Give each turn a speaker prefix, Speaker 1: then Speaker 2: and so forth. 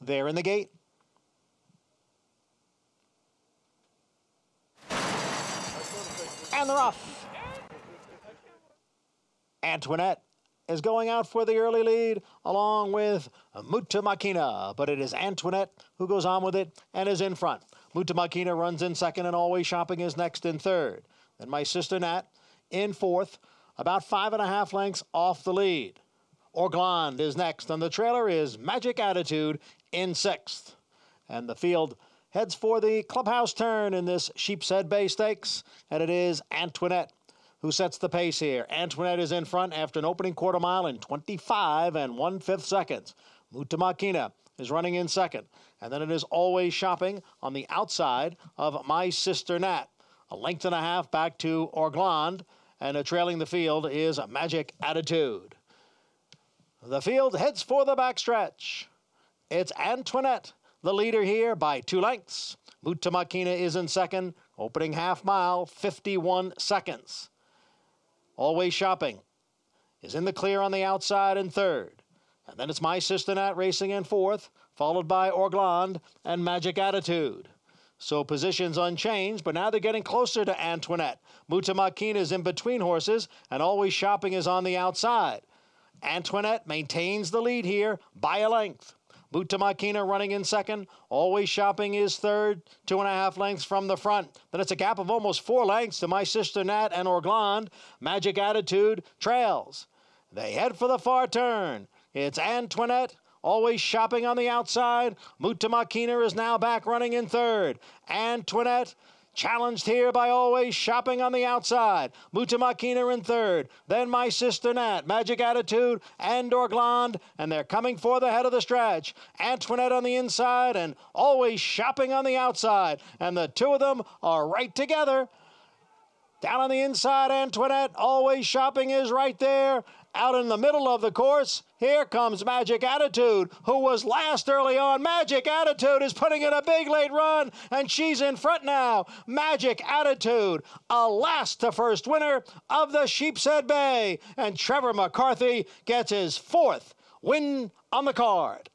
Speaker 1: there in the gate. And they're off. Antoinette is going out for the early lead along with Muta Makina, but it is Antoinette who goes on with it and is in front. Muta Makina runs in second and Always Shopping is next in third. Then my sister Nat in fourth, about five and a half lengths off the lead. Orgland is next, and the trailer is Magic Attitude in sixth. And the field heads for the clubhouse turn in this Sheepshead Bay Stakes, and it is Antoinette who sets the pace here. Antoinette is in front after an opening quarter mile in 25 and one fifth seconds. Mutamakina is running in second, and then it is always shopping on the outside of My Sister Nat. A length and a half back to Orgland, and trailing the field is Magic Attitude. The field heads for the backstretch. It's Antoinette, the leader here by two lengths. Mutamakina is in second, opening half mile, 51 seconds. Always Shopping is in the clear on the outside in third. And then it's My Sister Nat racing in fourth, followed by Orgland and Magic Attitude. So positions unchanged, but now they're getting closer to Antoinette. Mutamakina is in between horses, and Always Shopping is on the outside. Antoinette maintains the lead here by a length. Butamakina running in second. Always shopping is third, two and a half lengths from the front. Then it's a gap of almost four lengths to my sister Nat and Orgland. Magic Attitude trails. They head for the far turn. It's Antoinette. Always shopping on the outside. Mutamakina is now back running in third. Antoinette Challenged here by Always Shopping on the outside. Mutamakina in third. Then My Sister Nat, Magic Attitude, and Dorglond. And they're coming for the head of the stretch. Antoinette on the inside and Always Shopping on the outside. And the two of them are right together. Down on the inside, Antoinette, always shopping, is right there. Out in the middle of the course, here comes Magic Attitude, who was last early on. Magic Attitude is putting in a big late run, and she's in front now. Magic Attitude, a last to first winner of the Sheepshead Bay. And Trevor McCarthy gets his fourth win on the card.